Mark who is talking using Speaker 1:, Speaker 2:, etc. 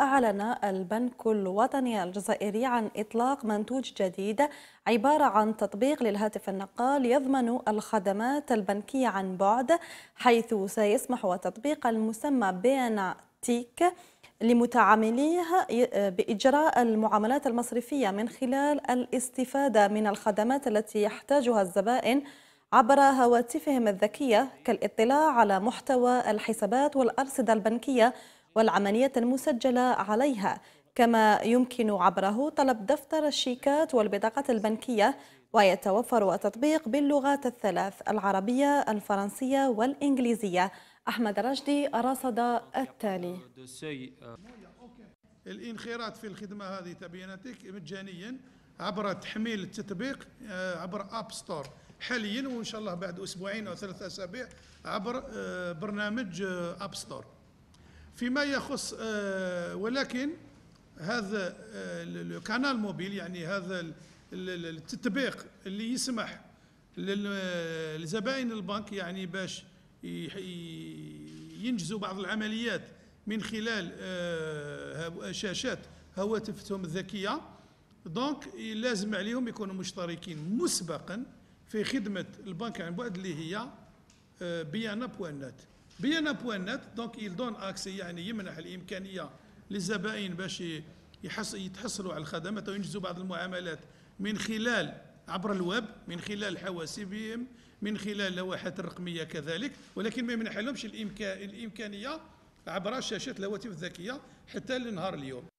Speaker 1: أعلن البنك الوطني الجزائري عن إطلاق منتوج جديد عبارة عن تطبيق للهاتف النقال يضمن الخدمات البنكية عن بعد حيث سيسمح تطبيق المسمى بين تيك لمتعامليه بإجراء المعاملات المصرفية من خلال الاستفادة من الخدمات التي يحتاجها الزبائن عبر هواتفهم الذكية كالاطلاع على محتوى الحسابات والأرصدة البنكية والعملية المسجلة عليها كما يمكن عبره طلب دفتر الشيكات والبطاقة البنكية ويتوفر التطبيق باللغات الثلاث العربية الفرنسية والإنجليزية أحمد رشدي رصد التالي
Speaker 2: الانخراط في الخدمة هذه تبينتك مجانيا عبر تحميل التطبيق آه، عبر أب ستور حاليا وإن شاء الله بعد أسبوعين أو ثلاثة أسابيع عبر آه، برنامج أب آه، ستور فيما يخص آه، ولكن هذا آه، كانال موبيل يعني هذا التطبيق اللي يسمح آه، لزبائن البنك يعني باش ينجزوا بعض العمليات من خلال شاشات هواتفهم الذكيه دونك لازم عليهم يكونوا مشتركين مسبقا في خدمه البنك عن بعد اللي هي بيانا بوان نت بيانا بوان نت دونك يل دون اكسي يعني يمنح الامكانيه للزبائن باش يتحصلوا على الخدمات ينجزوا بعض المعاملات من خلال عبر الويب من خلال حواسيبهم من خلال اللوحات الرقميه كذلك ولكن ما يمنح لهمش الامكانيه عبر شاشات الهواتف الذكيه حتى لنهار اليوم